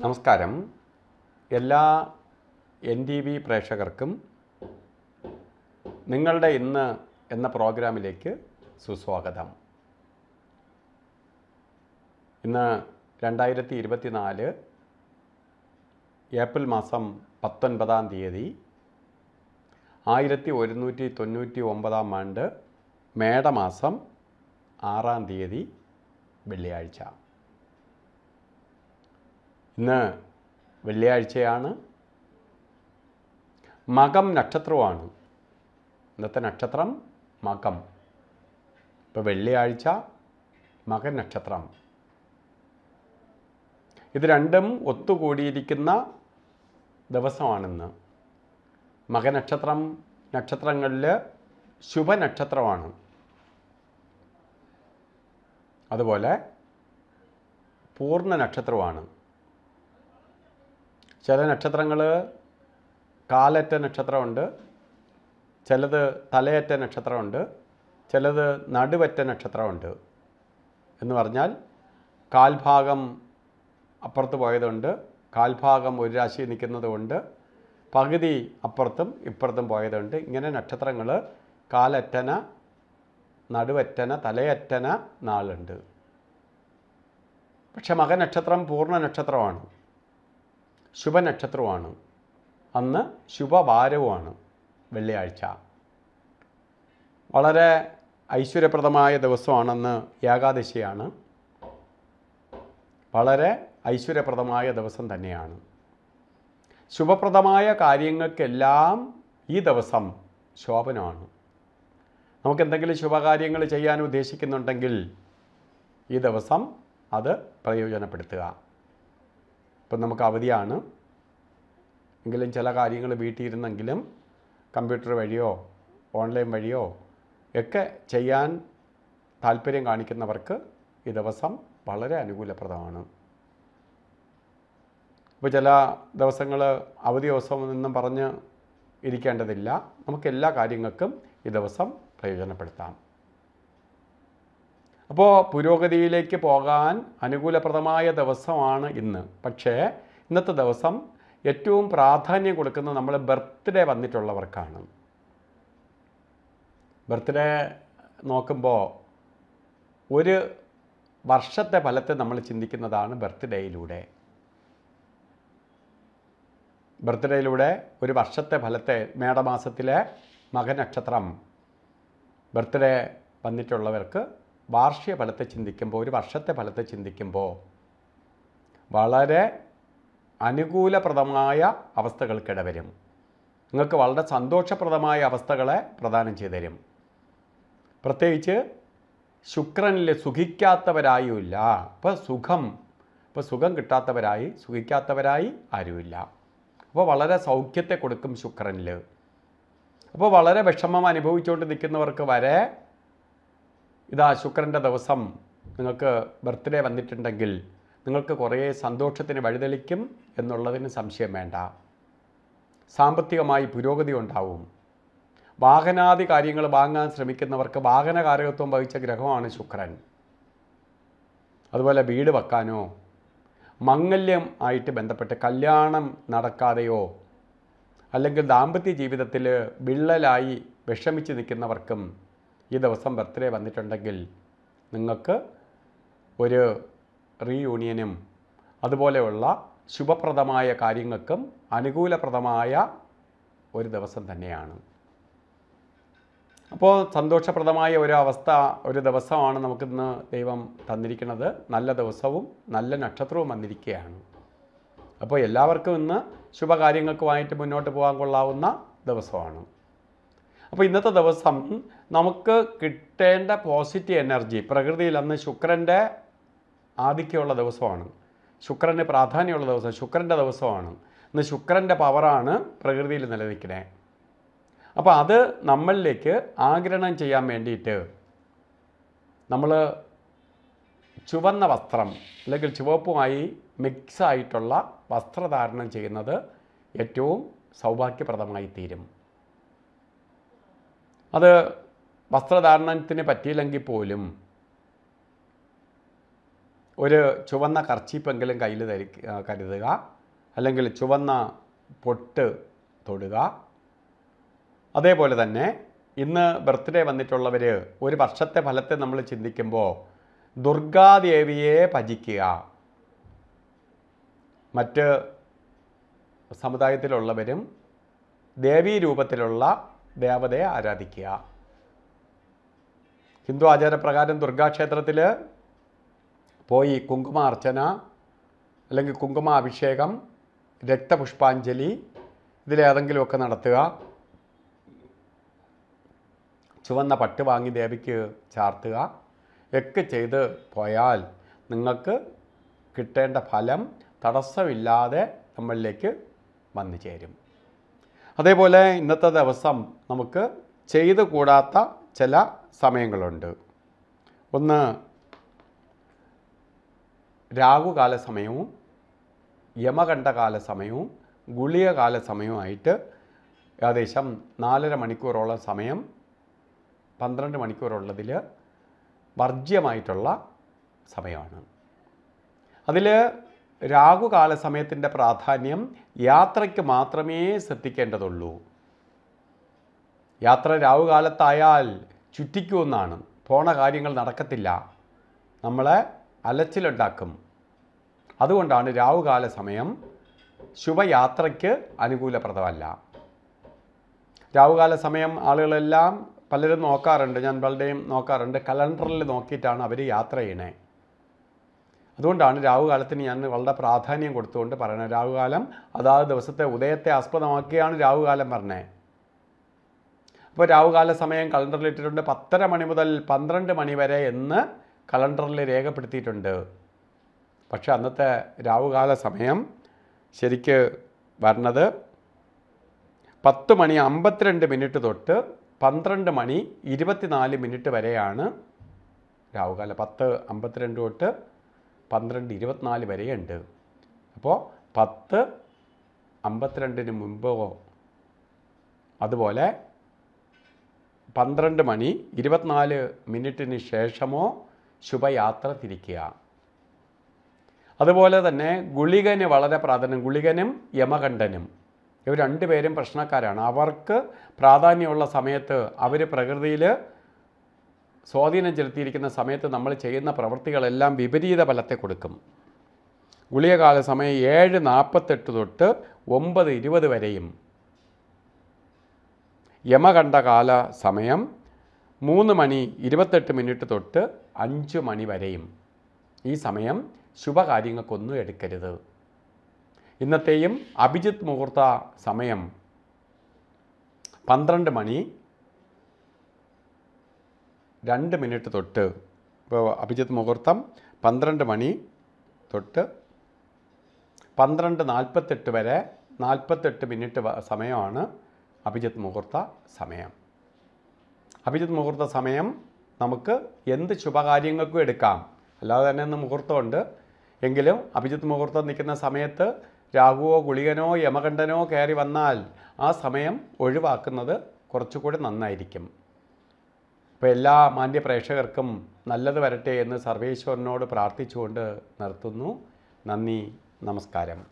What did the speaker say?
നമസ്കാരം എല്ലാ N T V പ്രേക്ഷകർക്കും നിങ്ങളുടെ ഇന്ന് എന്ന പ്രോഗ്രാമിലേക്ക് സുസ്വാഗതം ഇന്ന് രണ്ടായിരത്തി ഇരുപത്തിനാല് ഏപ്രിൽ മാസം പത്തൊൻപതാം തീയതി ആയിരത്തി ഒരുന്നൂറ്റി തൊണ്ണൂറ്റി ഒമ്പതാം ആണ്ട് മേടമാസം ആറാം തീയതി വെള്ളിയാഴ്ച ഇന്ന് വെള്ളിയാഴ്ചയാണ് മകം നക്ഷത്രമാണ് ഇന്നത്തെ നക്ഷത്രം മകം ഇപ്പോൾ വെള്ളിയാഴ്ച മകൻ നക്ഷത്രം ഇത് രണ്ടും ഒത്തുകൂടിയിരിക്കുന്ന ദിവസമാണിന്ന് മകനക്ഷത്രം നക്ഷത്രങ്ങളിൽ ശുഭനക്ഷത്രമാണ് അതുപോലെ പൂർണ്ണ നക്ഷത്രമാണ് ചില നക്ഷത്രങ്ങൾ കാലറ്റ നക്ഷത്രമുണ്ട് ചിലത് തലയറ്റ നക്ഷത്രമുണ്ട് ചിലത് നടുവറ്റ നക്ഷത്രമുണ്ട് എന്ന് പറഞ്ഞാൽ കാൽഭാഗം അപ്പുറത്ത് പോയതുണ്ട് കാൽഭാഗം ഒരു രാശി നിൽക്കുന്നതുകൊണ്ട് പകുതി അപ്പുറത്തും ഇപ്പുറത്തും പോയതുണ്ട് ഇങ്ങനെ നക്ഷത്രങ്ങൾ കാലറ്റന നടുവറ്റന തലയറ്റന നാളുണ്ട് പക്ഷെ മകനക്ഷത്രം പൂർണ്ണ നക്ഷത്രമാണ് ശുഭനക്ഷത്രവുമാണ് അന്ന് ശുഭവാരവുമാണ് വെള്ളിയാഴ്ച വളരെ ഐശ്വര്യപ്രദമായ ദിവസമാണെന്ന് ഏകാദശിയാണ് വളരെ ഐശ്വര്യപ്രദമായ ദിവസം തന്നെയാണ് ശുഭപ്രദമായ കാര്യങ്ങൾക്കെല്ലാം ഈ ദിവസം ശോഭനമാണ് നമുക്ക് എന്തെങ്കിലും ശുഭകാര്യങ്ങൾ ചെയ്യാൻ ഉദ്ദേശിക്കുന്നുണ്ടെങ്കിൽ ഈ ദിവസം അത് പ്രയോജനപ്പെടുത്തുക ഇപ്പം നമുക്ക് അവധിയാണ് എങ്കിലും ചില കാര്യങ്ങൾ വീട്ടിൽ ഇരുന്നെങ്കിലും കമ്പ്യൂട്ടർ വഴിയോ ഓൺലൈൻ വഴിയോ ഒക്കെ ചെയ്യാൻ താല്പര്യം കാണിക്കുന്നവർക്ക് ഈ ദിവസം വളരെ അനുകൂലപ്രദമാണ് ഇപ്പോൾ ചില ദിവസങ്ങൾ അവധി ദിവസം എന്നും പറഞ്ഞ് ഇരിക്കേണ്ടതില്ല നമുക്ക് എല്ലാ കാര്യങ്ങൾക്കും ഈ ദിവസം പ്രയോജനപ്പെടുത്താം അപ്പോൾ പുരോഗതിയിലേക്ക് പോകാൻ അനുകൂലപ്രദമായ ദിവസമാണ് ഇന്ന് പക്ഷേ ഇന്നത്തെ ദിവസം ഏറ്റവും പ്രാധാന്യം കൊടുക്കുന്നത് നമ്മൾ ബർത്ത്ഡേ വന്നിട്ടുള്ളവർക്കാണ് ബർത്ത്ഡേ നോക്കുമ്പോൾ ഒരു വർഷത്തെ ഫലത്തെ നമ്മൾ ചിന്തിക്കുന്നതാണ് ബർത്ത്ഡേയിലൂടെ ബർത്ത്ഡേയിലൂടെ ഒരു വർഷത്തെ ഫലത്തെ മേടമാസത്തിലെ മകനക്ഷത്രം ബർത്ത്ഡേ വന്നിട്ടുള്ളവർക്ക് വാർഷിക ഫലത്തെ ചിന്തിക്കുമ്പോൾ ഒരു വർഷത്തെ ഫലത്തെ ചിന്തിക്കുമ്പോൾ വളരെ അനുകൂലപ്രദമായ അവസ്ഥകൾക്കിട വരും നിങ്ങൾക്ക് വളരെ സന്തോഷപ്രദമായ അവസ്ഥകളെ പ്രദാനം ചെയ്തുതരും പ്രത്യേകിച്ച് ശുക്രനിൽ സുഖിക്കാത്തവരായുമില്ല അപ്പോൾ സുഖം ഇപ്പോൾ സുഖം കിട്ടാത്തവരായി സുഖിക്കാത്തവരായി ആരുമില്ല അപ്പോൾ വളരെ സൗഖ്യത്തെ കൊടുക്കും ശുക്രനിൽ അപ്പോൾ വളരെ വിഷമം അനുഭവിച്ചുകൊണ്ട് നിൽക്കുന്നവർക്ക് വരെ ഇതാ ശുക്രൻ്റെ ദിവസം നിങ്ങൾക്ക് ബർത്ത്ഡേ വന്നിട്ടുണ്ടെങ്കിൽ നിങ്ങൾക്ക് കുറേ സന്തോഷത്തിന് വഴിതെളിക്കും എന്നുള്ളതിന് സംശയം വേണ്ട സാമ്പത്തികമായി പുരോഗതി ഉണ്ടാവും വാഹനാദി കാര്യങ്ങൾ വാങ്ങാൻ ശ്രമിക്കുന്നവർക്ക് വാഹനകാരകത്വം വഹിച്ച ഗ്രഹമാണ് ശുക്രൻ അതുപോലെ വീട് വെക്കാനോ മംഗല്യം ആയിട്ട് ബന്ധപ്പെട്ട് കല്യാണം നടക്കാതെയോ അല്ലെങ്കിൽ ദാമ്പത്യ ജീവിതത്തിൽ വിള്ളലായി വിഷമിച്ച് നിൽക്കുന്നവർക്കും ഈ ദിവസം ബർത്ത്ഡേ വന്നിട്ടുണ്ടെങ്കിൽ നിങ്ങൾക്ക് ഒരു റീയൂണിയനും അതുപോലെയുള്ള ശുഭപ്രദമായ കാര്യങ്ങൾക്കും അനുകൂലപ്രദമായ ഒരു ദിവസം തന്നെയാണ് അപ്പോൾ സന്തോഷപ്രദമായ ഒരു അവസ്ഥ ഒരു ദിവസമാണ് നമുക്കിന്ന് ദൈവം തന്നിരിക്കുന്നത് നല്ല ദിവസവും നല്ല നക്ഷത്രവും വന്നിരിക്കുകയാണ് അപ്പോൾ എല്ലാവർക്കും ഇന്ന് ശുഭകാര്യങ്ങൾക്കുമായിട്ട് മുന്നോട്ട് പോകാൻ കൊള്ളാവുന്ന ദിവസമാണ് അപ്പോൾ ഇന്നത്തെ ദിവസം നമുക്ക് കിട്ടേണ്ട പോസിറ്റീവ് എനർജി പ്രകൃതിയിൽ അന്ന് ശുക്രൻ്റെ ആധിക്യമുള്ള ദിവസമാണ് ശുക്രന് പ്രാധാന്യമുള്ള ദിവസം ശുക്രൻ്റെ ദിവസമാണ് ഇന്ന് ശുക്രൻ്റെ പവറാണ് പ്രകൃതിയിൽ നിലനിൽക്കുന്നത് അപ്പോൾ അത് നമ്മളിലേക്ക് ആഗ്രഹണം ചെയ്യാൻ വേണ്ടിയിട്ട് നമ്മൾ ചുവന്ന വസ്ത്രം അല്ലെങ്കിൽ ചുവപ്പുമായി മിക്സ് ആയിട്ടുള്ള വസ്ത്രധാരണം ചെയ്യുന്നത് ഏറ്റവും സൗഭാഗ്യപ്രദമായി തീരും അത് വസ്ത്രധാരണത്തിന് പറ്റിയില്ലെങ്കിൽ പോലും ഒരു ചുവന്ന കർച്ചീപ്പെങ്കിലും കയ്യിൽ ധരി കരുതുക അല്ലെങ്കിൽ ചുവന്ന പൊട്ട് തൊടുക അതേപോലെ തന്നെ ഇന്ന് ബർത്ത്ഡേ വന്നിട്ടുള്ളവർ ഒരു വർഷത്തെ ഫലത്തെ നമ്മൾ ചിന്തിക്കുമ്പോൾ ദുർഗാദേവിയെ ഭജിക്കുക മറ്റ് സമുദായത്തിലുള്ളവരും ദേവീ രൂപത്തിലുള്ള ദേവതയെ ആരാധിക്കുക ഹിന്ദു ആചാരപ്രകാരം ദുർഗാക്ഷേത്രത്തിൽ പോയി കുങ്കുമാർച്ചന അല്ലെങ്കിൽ കുങ്കുമാഭിഷേകം രക്തപുഷ്പാഞ്ജലി ഇതിലേതെങ്കിലുമൊക്കെ നടത്തുക ചുവന്ന പട്ട് വാങ്ങി ദേവിക്ക് ചാർത്തുക ഒക്കെ ചെയ്ത് പോയാൽ നിങ്ങൾക്ക് കിട്ടേണ്ട ഫലം തടസ്സമില്ലാതെ നമ്മളിലേക്ക് വന്നു ചേരും അതേപോലെ ഇന്നത്തെ ദിവസം നമുക്ക് ചെയ്തു കൂടാത്ത ചില സമയങ്ങളുണ്ട് ഒന്ന് രാഹുകാല സമയവും യമകണ്ഠകാല സമയവും ഗുളികകാല സമയവുമായിട്ട് ഏകദേശം നാലര മണിക്കൂറോളം സമയം പന്ത്രണ്ട് മണിക്കൂറുള്ളതിൽ വർജ്യമായിട്ടുള്ള സമയമാണ് അതിൽ രാഹുകാല സമയത്തിൻ്റെ പ്രാധാന്യം യാത്രയ്ക്ക് മാത്രമേ ശ്രദ്ധിക്കേണ്ടതുള്ളൂ യാത്ര രാവുകാലത്തായാൽ ചുറ്റിക്കുമെന്നാണ് പോണ കാര്യങ്ങൾ നടക്കത്തില്ല നമ്മളെ അലച്ചിലുണ്ടാക്കും അതുകൊണ്ടാണ് രാവുകാല സമയം ശുഭയാത്രയ്ക്ക് അനുകൂലപ്രദമല്ല രാവുകാല സമയം ആളുകളെല്ലാം പലരും നോക്കാറുണ്ട് ഞാൻ പലരുടെയും നോക്കാറുണ്ട് കലണ്ടറിൽ നോക്കിയിട്ടാണ് അവർ യാത്ര ചെയ്യണേ അതുകൊണ്ടാണ് രാഹുകാലത്തിന് ഞാൻ വളരെ പ്രാധാന്യം കൊടുത്തുകൊണ്ട് പറയുന്നത് രാഹുകാലം അതാത് ദിവസത്തെ ഉദയത്തെ ആസ്പദമാക്കിയാണ് രാഹുകാലം പറഞ്ഞത് അപ്പോൾ രാഹുകാല സമയം കലണ്ടറിൽ ഇട്ടിട്ടുണ്ട് പത്തര മണി മുതൽ പന്ത്രണ്ട് മണി വരെ എന്ന് കലണ്ടറിൽ രേഖപ്പെടുത്തിയിട്ടുണ്ട് പക്ഷേ അന്നത്തെ രാഹുകാല സമയം ശരിക്ക് വരണത് പത്ത് മണി അമ്പത്തിരണ്ട് മിനിറ്റ് തൊട്ട് പന്ത്രണ്ട് മണി ഇരുപത്തിനാല് മിനിറ്റ് വരെയാണ് രാഹുകാല പത്ത് അമ്പത്തിരണ്ട് തൊട്ട് പന്ത്രണ്ട് ഇരുപത്തിനാല് വരെയുണ്ട് അപ്പോൾ പത്ത് അമ്പത്തിരണ്ടിന് മുമ്പോ അതുപോലെ പന്ത്രണ്ട് മണി ഇരുപത്തിനാല് മിനിറ്റിന് ശേഷമോ ശുഭയാത്ര തിരിക്കുക അതുപോലെ തന്നെ ഗുളികന് വളരെ പ്രാധാന്യം ഗുളികനും യമകണ്ഠനും ഇവർ രണ്ടുപേരും പ്രശ്നക്കാരാണ് അവർക്ക് പ്രാധാന്യമുള്ള സമയത്ത് അവർ പ്രകൃതിയിൽ സ്വാധീനം ചെലുത്തിയിരിക്കുന്ന സമയത്ത് നമ്മൾ ചെയ്യുന്ന പ്രവൃത്തികളെല്ലാം വിപരീത ഫലത്തെ കൊടുക്കും ഗുളികകാല സമയം ഏഴ് നാൽപ്പത്തെട്ട് തൊട്ട് ഒമ്പത് ഇരുപത് വരെയും യമകണ്ഠകാല സമയം മൂന്ന് മണി ഇരുപത്തെട്ട് മിനിറ്റ് തൊട്ട് അഞ്ച് മണി വരെയും ഈ സമയം ശുഭകാര്യങ്ങൾക്കൊന്നും എടുക്കരുത് ഇന്നത്തെയും അഭിജിത്ത് മുഹൂർത്ത സമയം പന്ത്രണ്ട് മണി രണ്ട് മിനിറ്റ് തൊട്ട് ഇപ്പോൾ അഭിജിത്ത് മുഹൂർത്തം പന്ത്രണ്ട് മണി തൊട്ട് പന്ത്രണ്ട് നാൽപ്പത്തെട്ട് വരെ നാൽപ്പത്തെട്ട് മിനിറ്റ് സമയമാണ് അഭിജിത്ത് മുഹൂർത്ത സമയം അഭിജിത്ത് മുഹൂർത്ത സമയം നമുക്ക് എന്ത് ശുഭകാര്യങ്ങൾക്കും എടുക്കാം അല്ലാതെ തന്നെ ഇന്ന് മുഹൂർത്തമുണ്ട് എങ്കിലും അഭിജിത്ത് മുഹൂർത്തം നിൽക്കുന്ന സമയത്ത് രാഹുവോ ഗുളികനോ യമകണ്ഠനോ കയറി വന്നാൽ ആ സമയം ഒഴിവാക്കുന്നത് കുറച്ചുകൂടി നന്നായിരിക്കും അപ്പോൾ എല്ലാ മാന്യ പ്രേക്ഷകർക്കും നല്ലത് വരട്ടെ എന്ന് സർവേശ്വരനോട് പ്രാർത്ഥിച്ചുകൊണ്ട് നിർത്തുന്നു നന്ദി നമസ്കാരം